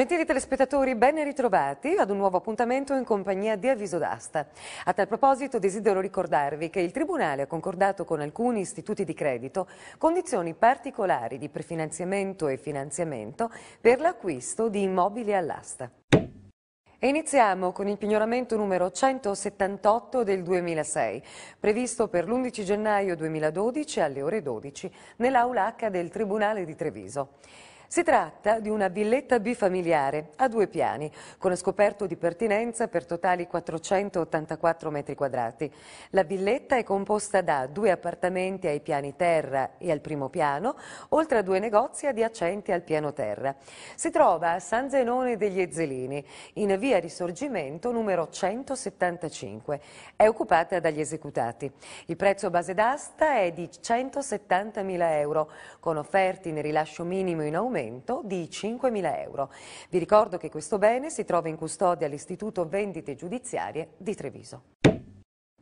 Gentili telespettatori, ben ritrovati ad un nuovo appuntamento in compagnia di Avviso d'Asta. A tal proposito desidero ricordarvi che il Tribunale ha concordato con alcuni istituti di credito condizioni particolari di prefinanziamento e finanziamento per l'acquisto di immobili all'asta. E iniziamo con il pignoramento numero 178 del 2006, previsto per l'11 gennaio 2012 alle ore 12 nell'aula H del Tribunale di Treviso. Si tratta di una villetta bifamiliare a due piani, con scoperto di pertinenza per totali 484 metri quadrati. La villetta è composta da due appartamenti ai piani terra e al primo piano, oltre a due negozi adiacenti al piano terra. Si trova a San Zenone degli Ezzelini, in via Risorgimento numero 175. È occupata dagli esecutati. Il prezzo base d'asta è di 170.000 euro, con offerti nel rilascio minimo in aumento aumento di 5.000 euro. Vi ricordo che questo bene si trova in custodia all'Istituto Vendite Giudiziarie di Treviso.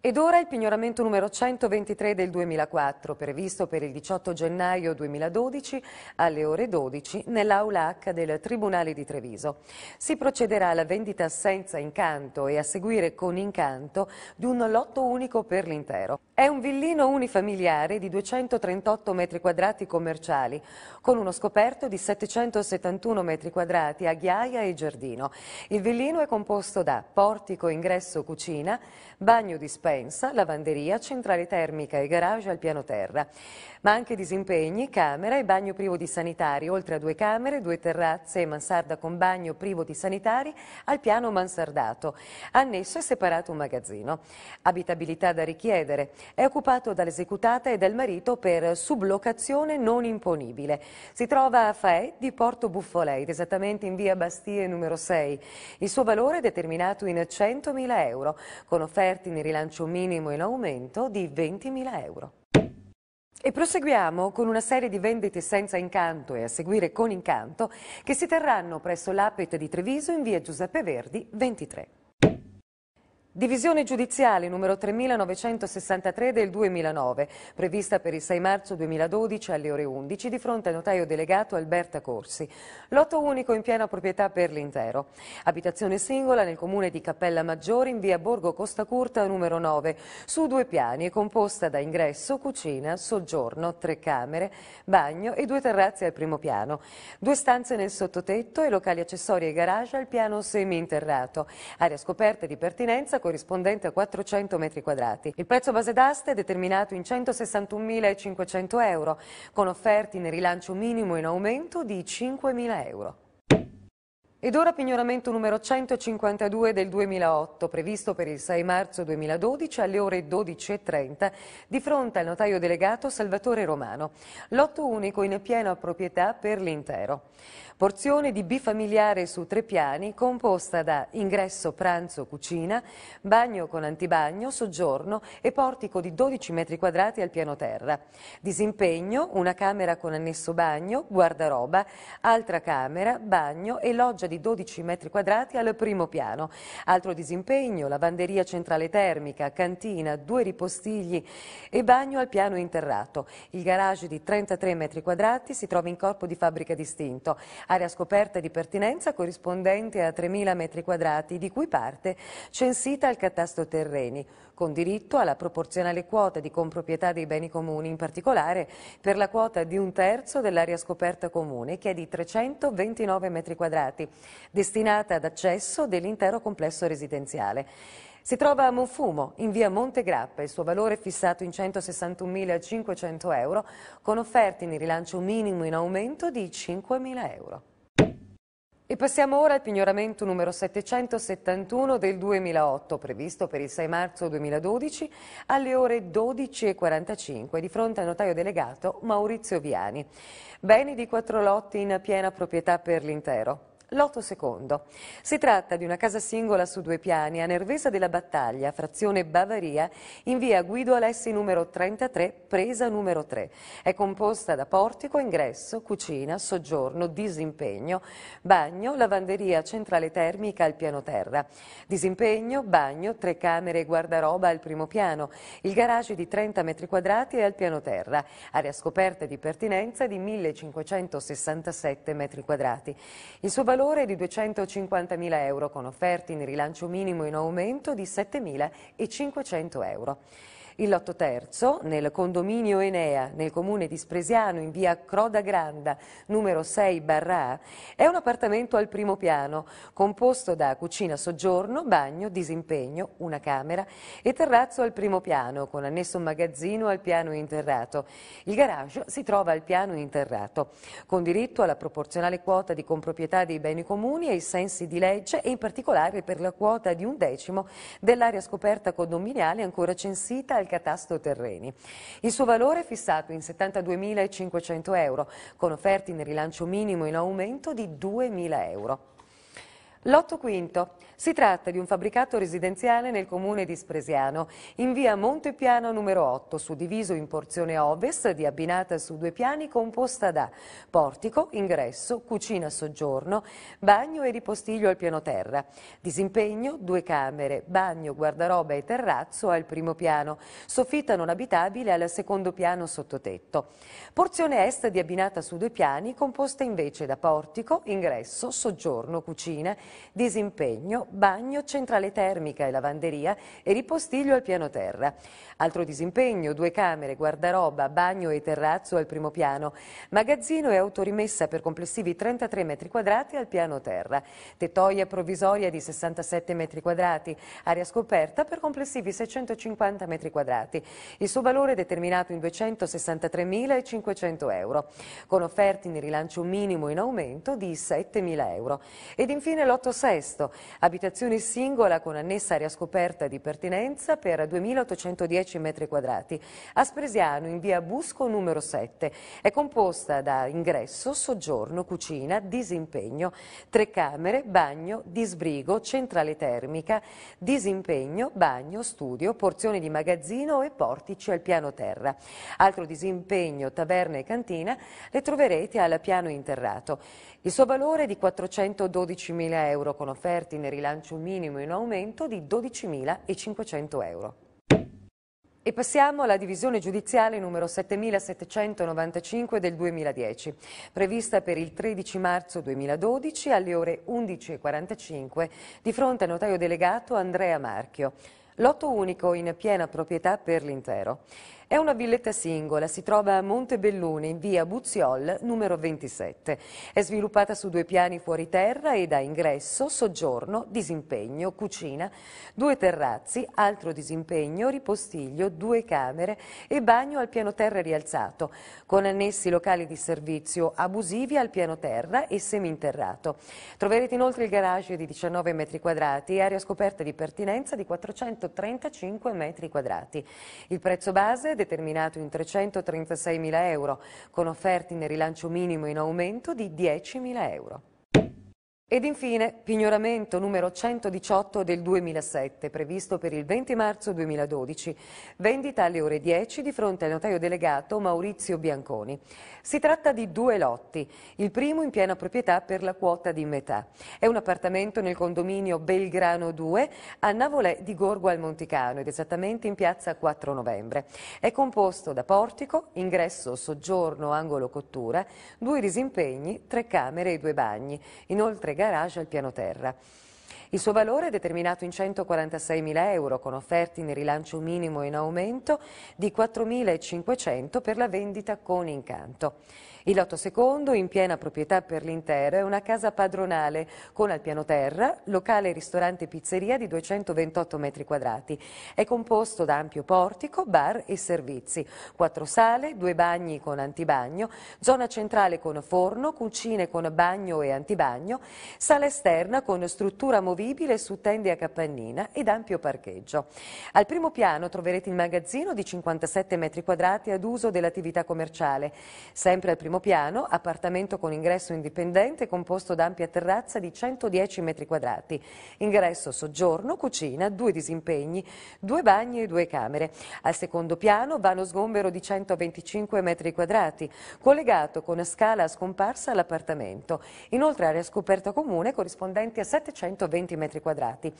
Ed ora il pignoramento numero 123 del 2004, previsto per il 18 gennaio 2012 alle ore 12 nell'aula H del Tribunale di Treviso. Si procederà alla vendita senza incanto e a seguire con incanto di un lotto unico per l'intero. È un villino unifamiliare di 238 metri quadrati commerciali, con uno scoperto di 771 metri quadrati a ghiaia e giardino. Il villino è composto da portico, ingresso, cucina, bagno di spazio, dispensa, lavanderia, centrale termica e garage al piano terra. Ma anche disimpegni, camera e bagno privo di sanitari, oltre a due camere, due terrazze e mansarda con bagno privo di sanitari al piano mansardato. Annesso è separato un magazzino. Abitabilità da richiedere. È occupato dall'esecutata e dal marito per sublocazione non imponibile. Si trova a Faè di Porto Buffoleit, esattamente in via Bastie numero 6. Il suo valore è determinato in 100.000 euro, con offerti nei rilancio sacrificio minimo in aumento di 20.000 euro. E proseguiamo con una serie di vendite senza incanto e a seguire con incanto che si terranno presso l'APET di Treviso in via Giuseppe Verdi 23. Divisione giudiziale numero 3963 del 2009, prevista per il 6 marzo 2012 alle ore 11 di fronte al notaio delegato Alberta Corsi. Lotto unico in piena proprietà per l'intero. Abitazione singola nel comune di Cappella Maggiore in via Borgo Costa Curta numero 9, su due piani e composta da ingresso, cucina, soggiorno, tre camere, bagno e due terrazze al primo piano, due stanze nel sottotetto e locali accessori e garage al piano semi-interrato. Area scoperta di pertinenza con corrispondente a 400 metri quadrati. Il prezzo base d'aste è determinato in 161.500 euro, con offerti nel rilancio minimo in aumento di 5.000 euro. Ed ora pignoramento numero 152 del 2008, previsto per il 6 marzo 2012 alle ore 12.30, di fronte al notaio delegato Salvatore Romano. Lotto unico in piena proprietà per l'intero. Porzione di bifamiliare su tre piani, composta da ingresso, pranzo, cucina, bagno con antibagno, soggiorno e portico di 12 metri quadrati al piano terra. Disimpegno, una camera con annesso bagno, guardaroba, altra camera, bagno e loggia di 12 metri quadrati al primo piano. Altro disimpegno, lavanderia centrale termica, cantina, due ripostigli e bagno al piano interrato. Il garage di 33 metri quadrati si trova in corpo di fabbrica distinto. Area scoperta di pertinenza corrispondente a 3.000 metri quadrati, di cui parte censita al catasto terreni, con diritto alla proporzionale quota di comproprietà dei beni comuni, in particolare per la quota di un terzo dell'area scoperta comune, che è di 329 metri quadrati, destinata ad accesso dell'intero complesso residenziale. Si trova a Monfumo, in via Monte Grappa, il suo valore è fissato in 161.500 euro, con offerte in rilancio minimo in aumento di 5.000 euro. E passiamo ora al pignoramento numero 771 del 2008, previsto per il 6 marzo 2012 alle ore 12.45, di fronte al notaio delegato Maurizio Viani. Beni di quattro lotti in piena proprietà per l'intero. Lotto Secondo. Si tratta di una casa singola su due piani a Nervesa della Battaglia, frazione Bavaria, in via Guido Alessi numero 33, presa numero 3. È composta da portico, ingresso, cucina, soggiorno, disimpegno, bagno, lavanderia centrale termica al piano terra. Disimpegno, bagno, tre camere e guardaroba al primo piano. Il garage di 30 metri quadrati è al piano terra. Area scoperta di pertinenza di 1567 metri quadrati. Il suo valore valore di 250.000 euro con offerte in rilancio minimo in aumento di 7.500 euro. Il lotto terzo, nel condominio Enea, nel comune di Spresiano, in via Croda Granda, numero 6 barra A, è un appartamento al primo piano, composto da cucina soggiorno, bagno, disimpegno, una camera e terrazzo al primo piano, con annesso magazzino al piano interrato. Il garage si trova al piano interrato, con diritto alla proporzionale quota di comproprietà dei beni comuni ai sensi di legge e in particolare per la quota di un decimo dell'area scoperta condominiale ancora censita al catasto terreni. Il suo valore è fissato in 72.500 euro, con offerti nel rilancio minimo in aumento di 2.000 euro. Lotto Quinto. Si tratta di un fabbricato residenziale nel comune di Spresiano, in via Montepiano numero 8, suddiviso in porzione ovest di abbinata su due piani composta da portico, ingresso, cucina soggiorno, bagno e ripostiglio al piano terra. Disimpegno, due camere, bagno, guardaroba e terrazzo al primo piano, soffitta non abitabile al secondo piano sottotetto. Porzione est di abbinata su due piani composta invece da portico, ingresso, soggiorno, cucina disimpegno, bagno, centrale termica e lavanderia e ripostiglio al piano terra. Altro disimpegno, due camere, guardaroba, bagno e terrazzo al primo piano, magazzino e autorimessa per complessivi 33 metri quadrati al piano terra, tettoia provvisoria di 67 metri quadrati, aria scoperta per complessivi 650 metri quadrati. Il suo valore è determinato in 263.500 euro, con offerti nel rilancio minimo in aumento di 7.000 euro. Ed infine Giotto VI, abitazione singola con annessa area scoperta di pertinenza per 2.810 metri quadrati, a Spresiano in via Busco numero 7. È composta da ingresso, soggiorno, cucina, disimpegno, tre camere, bagno, disbrigo, centrale termica, disimpegno, bagno, studio, porzioni di magazzino e portici al piano terra. Altro disimpegno, taverna e cantina le troverete al piano interrato. Il suo valore è di 412.000 euro euro con offerti nel rilancio minimo in aumento di 12.500 euro. E passiamo alla divisione giudiziale numero 7795 del 2010, prevista per il 13 marzo 2012 alle ore 11.45 di fronte al notaio delegato Andrea Marchio. Lotto unico in piena proprietà per l'intero. È una villetta singola, si trova a Montebellone, in via Buziol, numero 27. È sviluppata su due piani fuori terra ed ha ingresso, soggiorno, disimpegno, cucina, due terrazzi, altro disimpegno, ripostiglio, due camere e bagno al piano terra rialzato, con annessi locali di servizio abusivi al piano terra e seminterrato. Troverete inoltre il garage di 19 metri quadrati e area scoperta di pertinenza di 435 metri quadrati. Il prezzo base determinato in 336.000 euro, con offerte nel rilancio minimo in aumento di 10.000 euro. Ed infine, pignoramento numero 118 del 2007, previsto per il 20 marzo 2012, vendita alle ore 10 di fronte al notaio delegato Maurizio Bianconi. Si tratta di due lotti, il primo in piena proprietà per la quota di metà. È un appartamento nel condominio Belgrano 2 a Navolè di Gorgo al Monticano ed esattamente in piazza 4 novembre. È composto da portico, ingresso, soggiorno, angolo cottura, due disimpegni, tre camere e due bagni. Inoltre garage al piano terra. Il suo valore è determinato in 146.000 euro, con offerte in rilancio minimo in aumento di 4.500 per la vendita con incanto. Il lotto secondo, in piena proprietà per l'intero, è una casa padronale con al piano terra, locale, ristorante e pizzeria di 228 metri quadrati. È composto da ampio portico, bar e servizi, quattro sale, due bagni con antibagno, zona centrale con forno, cucine con bagno e antibagno, sala esterna con struttura movibile su tende a capannina ed ampio parcheggio. Al primo piano troverete il magazzino di 57 metri quadrati ad uso dell'attività commerciale. Sempre al primo Primo piano, appartamento con ingresso indipendente composto da ampia terrazza di 110 metri quadrati. Ingresso, soggiorno, cucina, due disimpegni, due bagni e due camere. Al secondo piano vano sgombero di 125 metri quadrati, collegato con scala a scomparsa all'appartamento. Inoltre area scoperta comune corrispondente a 720 metri quadrati.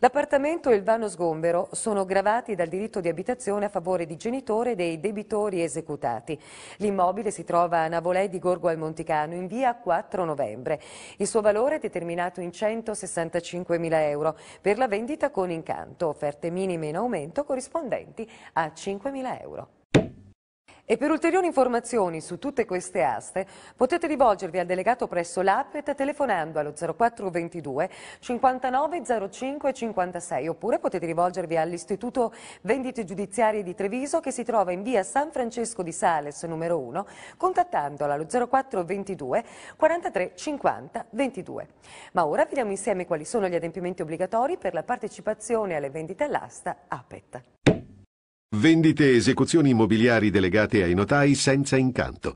L'appartamento e il vano sgombero sono gravati dal diritto di abitazione a favore di genitore dei debitori esecutati. L'immobile si trova a Napoli Navolei di Gorgo al Monticano in via 4 novembre. Il suo valore è determinato in 165.000 euro per la vendita con incanto, offerte minime in aumento corrispondenti a 5.000 euro. E per ulteriori informazioni su tutte queste aste potete rivolgervi al delegato presso l'APET telefonando allo 0422 59 05 56 oppure potete rivolgervi all'Istituto Vendite Giudiziarie di Treviso che si trova in via San Francesco di Sales numero 1 contattandola allo 0422 43 50 22. Ma ora vediamo insieme quali sono gli adempimenti obbligatori per la partecipazione alle vendite all'asta APET. Vendite e esecuzioni immobiliari delegate ai notai senza incanto.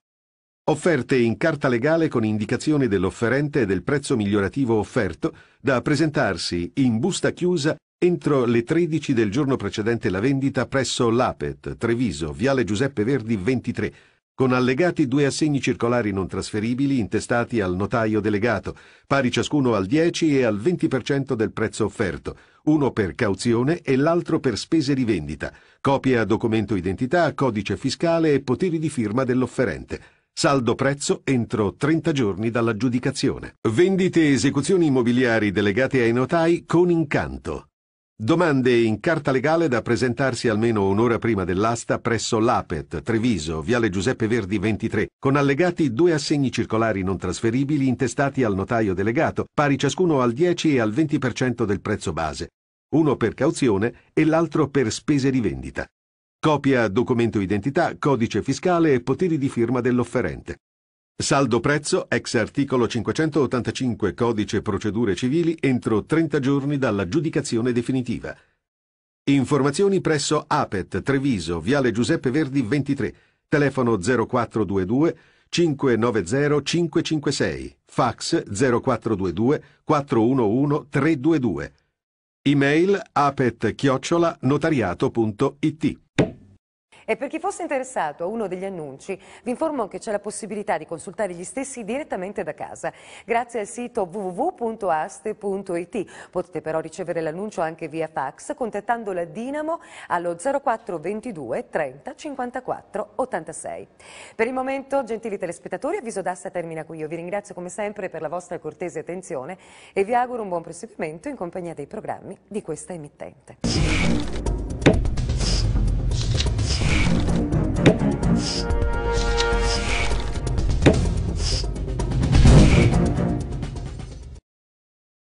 Offerte in carta legale con indicazione dell'offerente e del prezzo migliorativo offerto da presentarsi in busta chiusa entro le 13 del giorno precedente la vendita presso l'APET, Treviso, Viale Giuseppe Verdi 23, con allegati due assegni circolari non trasferibili intestati al notaio delegato, pari ciascuno al 10 e al 20% del prezzo offerto, uno per cauzione e l'altro per spese di vendita, copia documento identità, codice fiscale e poteri di firma dell'offerente. Saldo prezzo entro 30 giorni dall'aggiudicazione. Vendite e esecuzioni immobiliari delegate ai notai con incanto. Domande in carta legale da presentarsi almeno un'ora prima dell'asta presso l'APET, Treviso, Viale Giuseppe Verdi 23, con allegati due assegni circolari non trasferibili intestati al notaio delegato, pari ciascuno al 10 e al 20% del prezzo base, uno per cauzione e l'altro per spese di vendita. Copia documento identità, codice fiscale e poteri di firma dell'offerente. Saldo prezzo ex articolo 585 Codice Procedure Civili entro 30 giorni dall'aggiudicazione definitiva. Informazioni presso APET Treviso, Viale Giuseppe Verdi 23, telefono 0422 590 556, fax 0422 411 322, E-mail apet-notariato.it e per chi fosse interessato a uno degli annunci, vi informo che c'è la possibilità di consultare gli stessi direttamente da casa. Grazie al sito www.aste.it. Potete però ricevere l'annuncio anche via fax contattando la Dinamo allo 0422 30 54 86. Per il momento, gentili telespettatori, avviso d'asta termina qui. Io vi ringrazio come sempre per la vostra cortese attenzione e vi auguro un buon proseguimento in compagnia dei programmi di questa emittente. Peace.